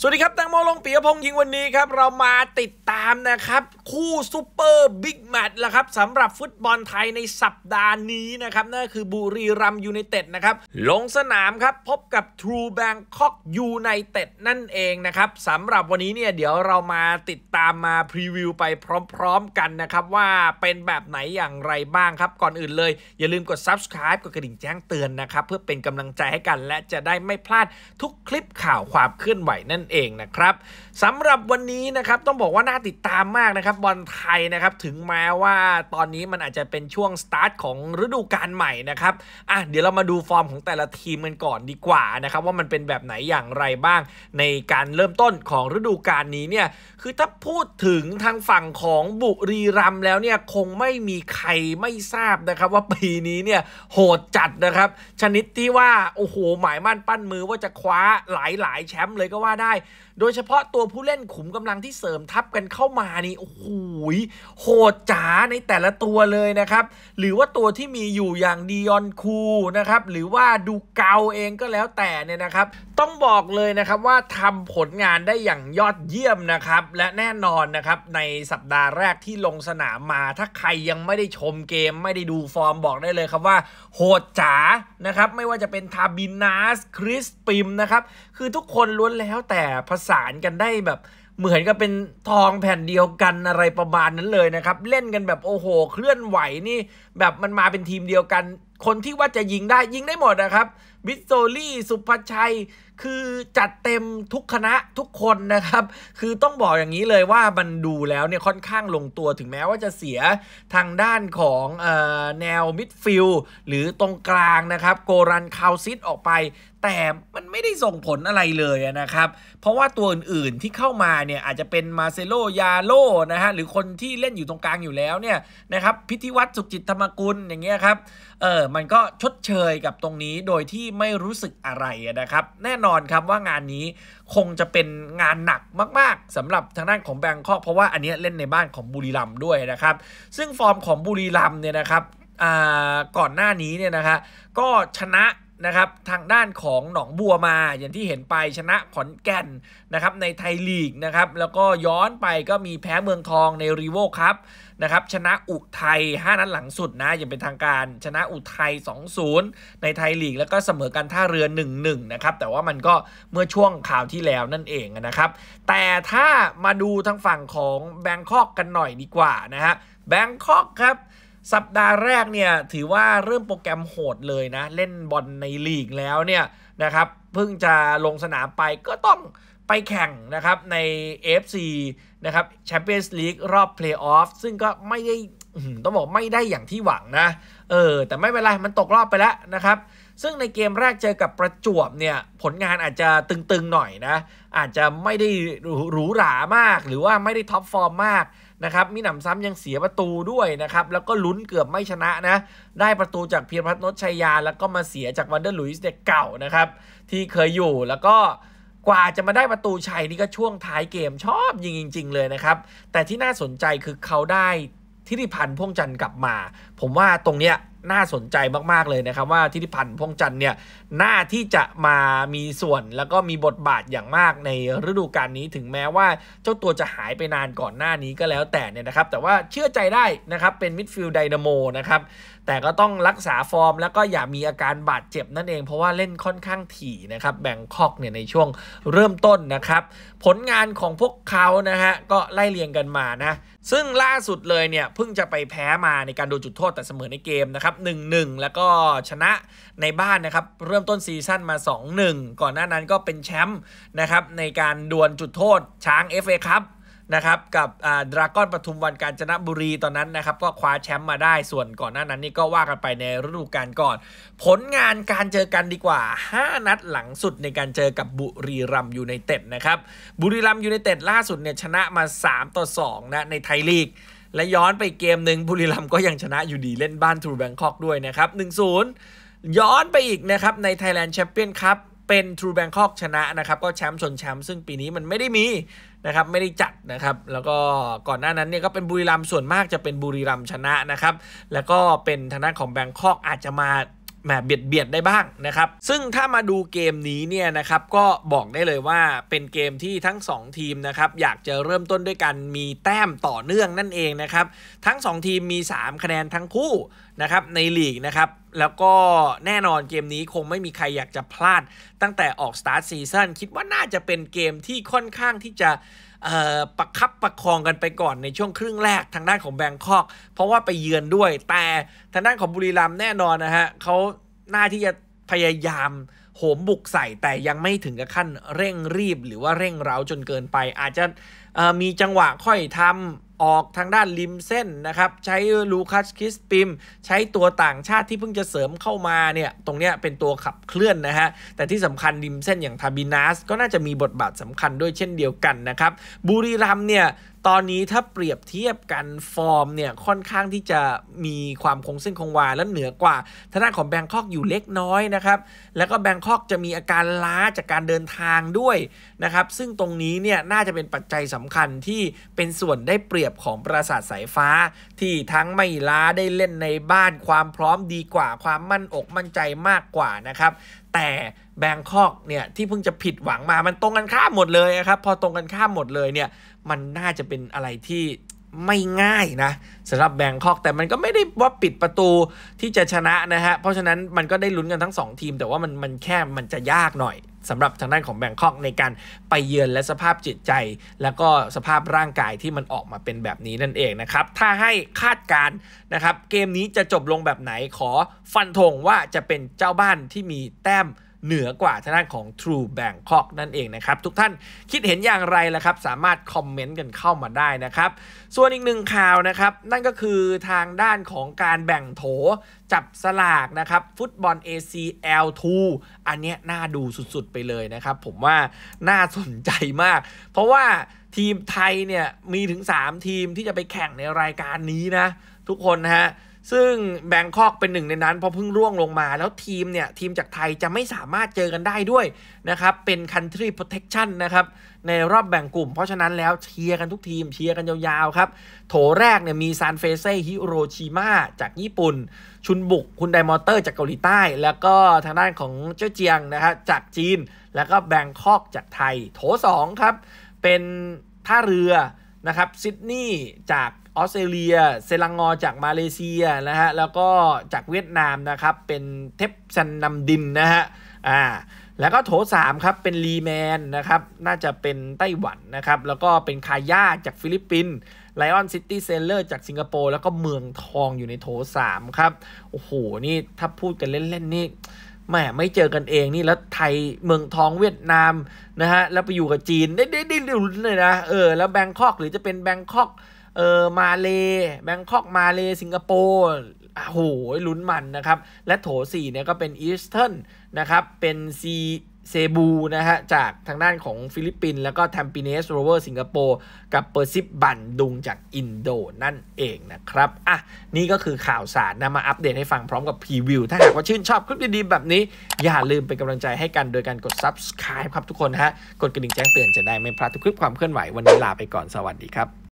สวัสดีครับแตงโมลงปียพงษ์ยิงวันนี้ครับ เรามาติดตามนะครับ คู่ซูเปอร์บิ๊กแมตช์ละครับสำหรับฟุตบอลไทยในสัปดาห์นี้นะครับนั่นคือบุรีรัมยูไนเต็ดนะครับ ลงสนามครับ พบกับทรูแบงคอกยูไนเต็ดนั่นเองนะครับสำหรับวันนี้เนี่ย เดี๋ยวเรามาติดตามมา พรีวิวไปพร้อมๆ กันนะครับ ว่าเป็นแบบไหนอย่างไรบ้างครับก่อนอื่นเลย อย่าลืมกด subscribe กดกระดิ่งแจ้งเตือนนะครับเพื่อเป็นกำลังใจให้กันและจะได้ไม่พลาดทุกคลิปข่าวความคืลื่อนไหวนั่นเองนะครับสำหรับวันนี้นะครับ ต้องบอกว่าน่าติดตามมากนะครับบอลไทยนะครับถึงแม้ว่าตอนนี้มันอาจจะเป็นช่วง สตาร์ทของฤดูกาลใหม่ นะครับอ่ะเดี๋ยวเรามาดูฟอร์มของแต่ละทีมกันก่อนดีกว่านะครับว่ามันเป็นแบบไหนอย่างไรบ้าง ในการเริ่มต้นของฤดูกาลนี้ เนี่ย คือถ้าพูดถึงทางฝั่งของบุรีรัมแล้วเนี่ยคงไม่มีใครไม่ทราบนะครับว่าปีนี้เนี่ยโหดจัดนะครับชนิดที่ว่าโอ้โหหมายมั่นปั้นมือว่าจะคว้าหลาย ๆ แชมป์เลยก็ว่าได้ โดยเฉพาะตัวผู้เล่นขุมกำลังที่เสริมทับกันเข้ามานี่ โอ้โหโหดจ๋าในแต่ละตัวเลยนะครับ หรือว่าตัวที่มีอยู่อย่างดีออนคูนะครับ หรือว่าดูเกาเองก็แล้วแต่เนี่ยนะครับ ต้องบอกเลยนะครับว่าทำผลงานได้อย่างยอดเยี่ยมนะครับ และแน่นอนนะครับในสัปดาห์แรกที่ลงสนามมา ถ้าใครยังไม่ได้ชมเกม ไม่ได้ดูฟอร์มบอกได้เลยครับว่า โหดจ๋า นะครับ ไม่ว่าจะเป็นทาบินาสคริสปิม นะครับ คือทุกคนล้วนแล้วแต่ผสานกันได้แบบเหมือนกับเป็นทองแผ่นเดียวกันอะไรประมาณนั้นเลยนะครับ เล่นกันแบบโอ้โหเคลื่อนไหวนี่แบบมันมาเป็นทีมเดียวกันคนที่ว่าจะยิงได้ยิงได้หมดนะครับวิสโซลี่ สุภชัย คือจัดเต็มทุกคณะทุกคนนะครับ คือต้องบอกอย่างนี้เลยว่า มันดูแล้วเนี่ย ค่อนข้างลงตัวถึงแม้ว่าจะเสียทางด้านของออแนวมิดฟิลหรือตรงกลางนะครับ โกรันคาวซิตออกไป แต่มันไม่ได้ส่งผลอะไรเลยนะครับ เพราะว่าตัวอื่นๆที่เข้ามาเนี่ย อาจจะเป็นมาเซโลยาโลนะฮะหรือคนที่เล่นอยู่ตรงกลางอยู่แล้วเนี่ยนะครับพิธิวัตรสุขจิตธรรมกุลอย่างเงี้ยครับเออมันก็ชดเชยกับตรงนี้โดยที่ไม่รู้สึกอะไรนะครับ แน่นอนครับว่างานนี้คงจะเป็นงานหนักมากๆ สำหรับทางด้านของแบงคอกเพราะว่าอันนี้เล่นในบ้านของบุรีรัมด้วยนะครับ ซึ่งฟอร์มของบุรีรัมเนี่ยนะครับก่อนหน้านี้เนี่ยนะครก็ชนะนะครับทางด้านของหนองบัวมาอย่างที่เห็นไปชนะขอนแก่นนะครับในไทยลีกนะครับแล้วก็ย้อนไปก็มีแพ้เมืองทองในรีโวครับนะครับชนะอุทัย5 นัดหลังสุดนะอย่างเป็นทางการชนะอุทัย 2-0 ในไทยลีกแล้วก็เสมอกันท่าเรือ 1-1 นะครับแต่ว่ามันก็เมื่อช่วงข่าวที่แล้วนั่นเองนะครับ แต่ถ้ามาดูทางฝั่งของแบงคอกกันหน่อยดีกว่านะฮะแบงคอกครับสัปดาห์แรกเนี่ย ถือว่าเริ่มโปรแกรมโหดเลยนะ เล่นบอลในลีกแล้วเนี่ยนะครับเพิ่งจะลงสนามไปก็ต้องไปแข่งนะครับใน f c นะครับแชมเปี้ยนส์ลีกรอบเพลย์ออฟซึ่งก็ไม่ได้ต้องบอกไม่ได้อย่างที่หวังนะ เออ แต่ไม่เป็นไร มันตกรอบไปแล้วนะครับซึ่งในเกมแรกเจอกับประจวบเนี่ยผลงานอาจจะตึงๆหน่อยนะอาจจะไม่ได้หรูหรามาก หรือว่าไม่ได้ท็อปฟอร์มมากนะครับมีหนำซ้ำยังเสียประตูด้วยนะครับแล้วก็ลุ้นเกือบไม่ชนะนะได้ประตูจากเพียรพัฒนชัยยา แล้วก็มาเสียจากวันเดอร์ลุยส์เด็กเก่านะครับ ที่เคยอยู่แล้วก็กว่าจะมาได้ประตูชัย นี่ก็ช่วงท้ายเกมชอบยิงจริงๆเลยนะครับแต่ที่น่าสนใจคือเขาได้ทิติพันธ์พ่วงจันทร์กลับมาผมว่าตรงเนี้ยน่าสนใจมากๆ เลยนะครับว่าทิติพันธ์พงจันทร์เนี่ยน่าที่จะมามีส่วนแล้วก็มีบทบาทอย่างมากในฤดูกาลนี้ถึงแม้ว่าเจ้าตัวจะหายไปนานก่อนหน้านี้ก็แล้วแต่เนี่ยนะครับ แต่ว่าเชื่อใจได้นะครับเป็นมิดฟิลด์ไดนาโมนะครับ แต่ก็ต้องรักษาฟอร์มแล้วก็อย่ามีอาการบาดเจ็บนั่นเองเพราะว่าเล่นค่อนข้างถี่นะครับแบงคอกเนี่ยในช่วงเริ่มต้นนะครับผลงานของพวกเขานะฮะก็ไล่เรียงกันมานะซึ่งล่าสุดเลยเนี่ยเพิ่งจะไปแพ้มาในการโดนจุดโทษษแต่เสมอในเกมนะครับ 1-1 แล้วก็ชนะในบ้านนะครับ เริ่มต้นซีซั่นมา 2-1 ก่อนหน้านั้นก็เป็นแชมป์นะครับ ในการดวลจุดโทษ ช้าง FA ครับนะครับ กับดราก้อนปทุมวันการจนบุรีตอนนั้นนะครับ ก็คว้าแชมป์มาได้ส่วนก่อนหน้านั้นนี่ก็ว่ากันไปในฤดูกาลก่อน ผลงานการเจอกันดีกว่า 5 นัดหลังสุดในการเจอกับบุรีรัมยูไนเต็ดนะครับบุรีรัมยูไนเต็ดล่าสุดเนี่ยชนะมา3ต่อ2นะในไทยลีกและย้อนไปเกมหนึ่งบุรีรัมย์ก็ยังชนะอยู่ดีเล่นบ้านทูแบงคอกด้วยนะครับ 1-0 ย้อนไปอีกนะครับใน Thailand Champion คัพเป็นทรูแบงคอกชนะนะครับ ก็แชมป์ชนแชมป์ซึ่งปีนี้มันไม่ได้มีนะครับไม่ได้จัดนะครับแล้วก็ก่อนหน้านั้นเนี่ยก็เป็นบุรีรัมย์ส่วนมากจะเป็นบุรีรัมย์ชนะนะครับ แล้วก็เป็นทางด้านของแบงคอกอาจจะมาแบบเบียดเบียดได้บ้างนะครับ ซึ่งถ้ามาดูเกมนี้เนี่ยนะครับ ก็บอกได้เลยว่าเป็นเกมที่ทั้ง 2 ทีมนะครับ อยากจะเริ่มต้นด้วยกันมีแต้มต่อเนื่องนั่นเองนะครับ ทั้ง 2 ทีมมี 3 คะแนนทั้งคู่นะครับในลีกนะครับ แล้วก็แน่นอนเกมนี้คงไม่มีใครอยากจะพลาดตั้งแต่ออกสตาร์ทซีซั่นคิดว่าน่าจะเป็นเกมที่ค่อนข้างที่จะประคับประคองกันไปก่อนในช่วงครึ่งแรกทางด้านของแบงคอก เพราะว่าไปเยือนด้วย แต่ทางด้านของบุรีรัมย์แน่นอนนะฮะเขาหน้าที่จะพยายามโหมบุกใส่แต่ยังไม่ถึงกับขั้นเร่งรีบหรือว่าเร่งเร้าจนเกินไป อาจจะมีจังหวะค่อยทำออกทางด้านริมเส้นนะครับใช้ลูคัสคิสปิมใช้ตัวต่างชาติที่เพิ่งจะเสริมเข้ามาเนี่ยตรงเนี้ยเป็นตัวขับเคลื่อนนะฮะแต่ที่สำคัญริมเส้นอย่างทาบินัสก็น่าจะมีบทบาทสำคัญด้วยเช่นเดียวกันนะครับบุรีรัมเนี่ยตอนนี้ถ้าเปรียบเทียบกันฟอร์มเนี่ยค่อนข้างที่จะมีความคงเส้นคงวาและเหนือกว่าทางด้านของแบงคอกอยู่เล็กน้อยนะครับ แล้วก็แบงคอกจะมีอาการล้าจากการเดินทางด้วยนะครับซึ่งตรงนี้เนี่ยน่าจะเป็นปัจจัยสำคัญที่เป็นส่วนได้เปรียบยบของปราสาทสายฟ้าที่ทั้งไม่ล้าได้เล่นในบ้านความพร้อมดีกว่า ความมั่น อก มั่นใจมากกว่านะครับ แต่แบงคอกเนี่ย ที่เพิ่งจะผิดหวังมา มันตรงกันข้ามหมดเลยครับ พอตรงกันข้ามหมดเลย เนี่ย มันน่าจะเป็นอะไรที่ไม่ง่าย นะสำหรับแบงคอกแต่มันก็ไม่ได้ว่าปิดประตูที่จะชนะนะฮะเพราะฉะนั้นมันก็ได้ลุ้นกันทั้ง 2 ทีม แต่ว่ามันมันแค่มันจะยากหน่อยสำหรับทางด้านของแบงคอกในการไปเยือนและสภาพจิตใจ แล้วก็สภาพร่างกายที่มันออกมาเป็นแบบนี้นั่นเองนะครับ ถ้าให้คาดการนะครับเกมนี้จะจบลงแบบไหนขอ ฟันธงว่าจะเป็นเจ้าบ้านที่มีแต้มเหนือกว่าทางด้านของ True Bangkok นั่นเองนะครับ ทุกท่านคิดเห็นอย่างไรล่ะครับ สามารถคอมเมนต์กันเข้ามาได้นะครับ ส่วนอีกหนึ่งข่าวนะครับ นั่นก็คือทางด้านของการแบ่งโถจับสลากนะครับ ฟุตบอล ACL2 อันเนี้ยน่าดูสุดๆไปเลยนะครับ ผมว่าน่าสนใจมาก เพราะว่าทีมไทยเนี่ยมีถึง 3 ทีมที่จะไปแข่งในรายการนี้นะทุกคนนะฮะซึ่งแบงคอกเป็นหนึ่งในนั้น เพราะเพิ่งร่วงลงมา แล้วทีมเนี่ยทีมจากไทยจะไม่สามารถเจอกันได้ด้วยนะครับเป็น country protection นะครับในรอบแบ่งกลุ่ม เพราะฉะนั้นแล้วเชียร์กันทุกทีมเชียร์กันยาวๆครับ โถแรกเนี่ยมีซานเฟเซ่ฮิโรชิมาจากญี่ปุ่น ชุนบุกคุณไดมอเตอร์จากเกาหลีใต้ แล้วก็ทางด้านของเจ้าเจียงนะครับจากจีน แล้วก็แบงคอกจากไทย โถ2ครับเป็นท่าเรือนะครับซิดนีย์จากออสเตรเลีย เซลังงอจากมาเลเซียนะฮะ แล้วก็จากเวียดนามนะครับ เป็นเทปซันนำดินนะฮะ อ่า แล้วก็โถ 3 ครับ เป็นลีแมนนะครับ น่าจะเป็นไต้หวันนะครับ แล้วก็เป็นคาย่าจากฟิลิปปินส์ ไลออนซิตี้เซลเลอร์จากสิงคโปร์ แล้วก็เมืองทองอยู่ในโถ 3 ครับ โอ้โห นี่ถ้าพูดกันเล่น ๆ นี่ แหมไม่เจอกันเองนี่ แล้วไทยเมืองทองเวียดนามนะฮะ แล้วไปอยู่กับจีนได้ได้ได้ลุ้นเลยนะ เออ แล้วแบงคอกหรือจะเป็นแบงคอกเออ มาเลแบงคอกมาเล สิงคโปร์โอ้โหลุ้นมันนะครับ และโถสี่เนี่ยก็เป็นอีสเทิร์นนะครับ เป็นซีเซบูนะฮะจากทางด้านของฟิลิปปินส์แล้วก็แทมปิเนสโรเวอร์สิงคโปร์กับเปอร์ซิบบันดุงจากอินโดนั่นเองนะครับ อ่ะ นี่ก็คือข่าวสารนะมาอัปเดตให้ฟังพร้อมกับ พรีวิว ถ้าหากว่าชื่นชอบคลิปดีๆแบบนี้ อย่าลืมเป็นกำลังใจให้กันโดยการกด Subscribe ครับทุกคนฮะกดกระดิ่งแจ้งเตือนจะได้ไม่พลาดทุกคลิปความเคลื่อนไหววันนี้ลาไปก่อนสวัสดีครับ